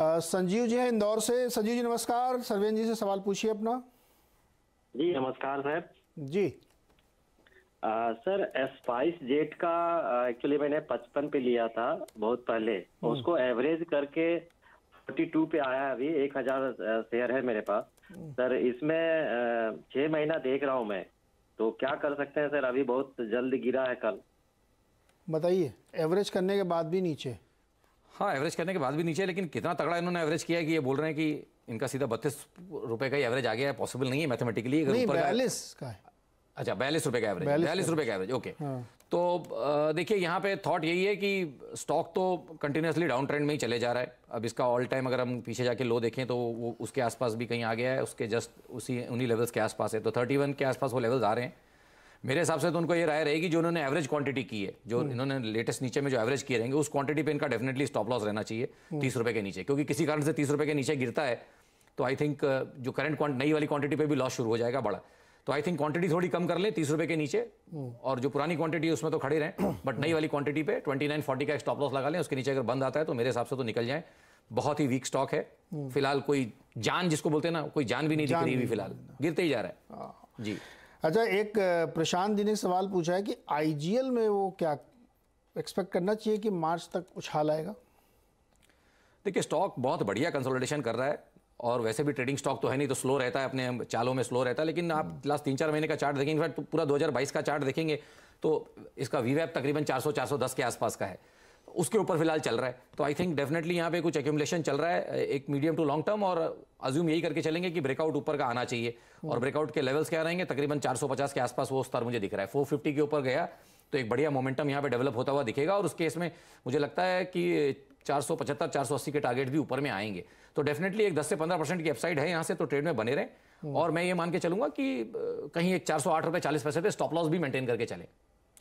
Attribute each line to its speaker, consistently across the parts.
Speaker 1: संजीव जी हैं इंदौर से संजीव जी नमस्कार सर्वेंद्र जी से सवाल पूछिए अपना जी नमस्कार सर जी आ, सर स्पाइस जेट का
Speaker 2: एक्चुअली मैंने पचपन पे लिया था बहुत पहले हम्म। उसको एवरेज करके फोर्टी टू पे आया अभी एक हजार शेयर है मेरे पास हम्म। सर इसमें छह महीना देख रहा हूँ मैं तो क्या कर सकते हैं सर अभी बहुत जल्द गिरा है कल
Speaker 1: बताइए एवरेज करने के बाद भी नीचे
Speaker 2: हाँ एवरेज करने के बाद भी नीचे लेकिन कितना तगड़ा इन्होंने एवरेज किया है कि ये बोल रहे हैं कि इनका सीधा बत्तीस रुपए का ही एवरेज आ गया है पॉसिबल नहीं है मैथमेटिकली अगर ऊपर बयालीस का अच्छा बयालीस रुपए का एवरेज बयालीस रुपए का एवरेज ओके हाँ। तो देखिए यहाँ पे थॉट यही है कि स्टॉक तो कंटिन्यूसली डाउन ट्रेंड में ही चले जा रहा है अब इसका ऑल टाइम अगर हम पीछे जाके लो देखें तो वो उसके आसपास भी कहीं आ गया है उसके जस्ट उसी उन्हीं लेवल्स के आसपास है तो थर्टी के आसपास वो लेवल्स आ रहे हैं मेरे हिसाब से तो उनको ये राय रहेगी जो उन्होंने एवरेज क्वांटिटी की है जो हम्म। इन्होंने लेटेस्ट नीचे में जो एवरेज किए रहेंगे उस क्वांटिटी पे इनका डेफिनेटली स्टॉप लॉस रहना चाहिए हम्म। तीस रुपए के नीचे क्योंकि किसी कारण से तीस रुपए के नीचे गिरता है तो आई थिंक uh, जो करंट नई वाली क्वांटिटी पे भी लॉस शुरू हो जाएगा बड़ा तो आई थिंक क्वांटिटी थोड़ी कम कर ले तीस रुपए के नीचे हम्म। और जो पुरानी क्वांटिटी है उसमें तो खड़े रहे बट नई वाली क्वांटिटी पे ट्वेंटी नाइन फोर्टी का स्टॉप लॉस लगा लें उसके नीचे अगर बंद आता है तो मेरे हिसाब से तो निकल जाए बहुत ही वीक स्टॉक है फिलहाल कोई जान जिसको बोलते हैं ना कोई जान भी नहीं दिख रही फिलहाल गिरते ही जा रहा है हाँ। जी
Speaker 1: अच्छा एक प्रशांत जी ने सवाल पूछा है कि आई में वो क्या एक्सपेक्ट करना चाहिए कि मार्च तक उछाल आएगा
Speaker 2: देखिए स्टॉक बहुत बढ़िया कंसोलिडेशन कर रहा है और वैसे भी ट्रेडिंग स्टॉक तो है नहीं तो स्लो रहता है अपने चालों में स्लो रहता है लेकिन आप लास्ट तीन चार महीने का चार्ट देखेंगे तो पूरा 2022 का चार्ट देखेंगे तो इसका वीवैप तकरीबन 400 410 के आसपास का है उसके ऊपर फिलहाल चल रहा है तो आई थिंक डेफिनेटली यहाँ पे कुछ एक्यूमलेशन चल रहा है एक मीडियम टू लॉन्ग टर्म और अज्यूम यही करके चलेंगे कि ब्रेकआउट ऊपर का आना चाहिए हम्म। और ब्रेकआउट के लेवल्स क्या रहेंगे तकरीबन 450 के आसपास वो स्तर मुझे दिख रहा है 450 के ऊपर गया तो एक बढ़िया मोमेंटम यहाँ पे डेवलप होता हुआ दिखेगा और उस केस में मुझे लगता है कि चार सौ के टारगेट भी ऊपर में आएंगे तो डेफिनेटली एक दस से पंद्रह परसेंट की अपसाइड है यहाँ से तो ट्रेड में बने रहें हम्म। और मैं ये मान के चलूंगा कि कहीं एक चार सौ आठ रुपये चालीस पैसे स्टॉप लॉस भी मेंटेन करके चले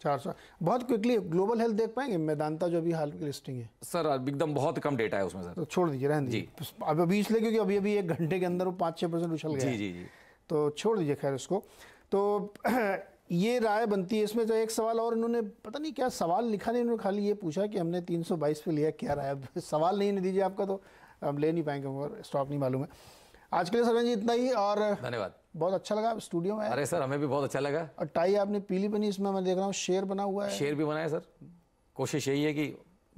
Speaker 1: चार सौ बहुत क्विकली ग्लोबल हेल्थ देख पाएंगे मैदानता जो अभी हाल की लिस्टिंग है
Speaker 2: सर एकदम बहुत कम डेटा है उसमें सर तो
Speaker 1: छोड़ दीजिए रहने दीजिए अब अभी इसलिए क्योंकि अभी अभी एक घंटे के अंदर वो पाँच छः परसेंट उछल गया जी जी जी तो छोड़ दीजिए खैर इसको तो ये राय बनती है इसमें तो एक सवाल और इन्होंने पता नहीं क्या सवाल लिखा नहीं इन्होंने खाली ये पूछा कि हमने 322 पे लिया क्या राय अब सवाल नहीं दीजिए आपका तो हम ले नहीं पाएंगे और स्टॉक नहीं मालूम है आज के लिए सरवन जी इतना ही और धन्यवाद बहुत अच्छा लगा स्टूडियो में अरे
Speaker 2: सर हमें भी बहुत अच्छा लगा
Speaker 1: और टाई आपने पीली बनी इसमें मैं देख रहा हूँ शेर बना हुआ है शेर
Speaker 2: भी बनाया सर कोशिश यही है कि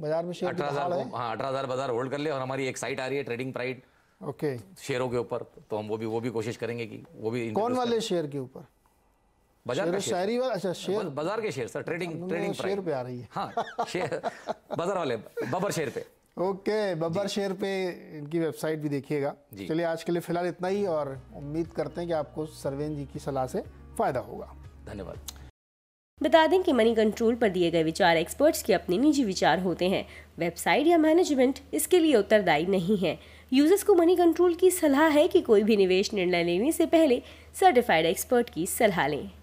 Speaker 1: बाजार में शेयर अठारह हजार
Speaker 2: हाँ अठारह हजार बाजार होल्ड कर ले और हमारी एक साइट आ रही है ट्रेडिंग प्राइड ओके शेयरों के ऊपर तो हम वो भी वो भी कोशिश करेंगे कि वो भी कौन वाले
Speaker 1: शेयर के ऊपर बाजार का तो शेयर अच्छा शेयर
Speaker 2: बाजार के share sir trading trading share पे आ रही है हाँ शेयर बाजार वाले बबर शेयर पे
Speaker 1: ओके बब्बर शेर पे इनकी वेबसाइट भी देखिएगा चलिए आज के लिए फिलहाल इतना ही और उम्मीद करते हैं कि आपको सरवेन जी की सलाह से फायदा होगा धन्यवाद
Speaker 2: बता दें कि मनी कंट्रोल पर दिए गए विचार एक्सपर्ट्स के अपने निजी विचार होते हैं वेबसाइट या मैनेजमेंट इसके लिए उत्तरदायी नहीं है यूजर्स को मनी कंट्रोल की सलाह है कि कोई भी निवेश निर्णय लेने से पहले सर्टिफाइड एक्सपर्ट की सलाह लें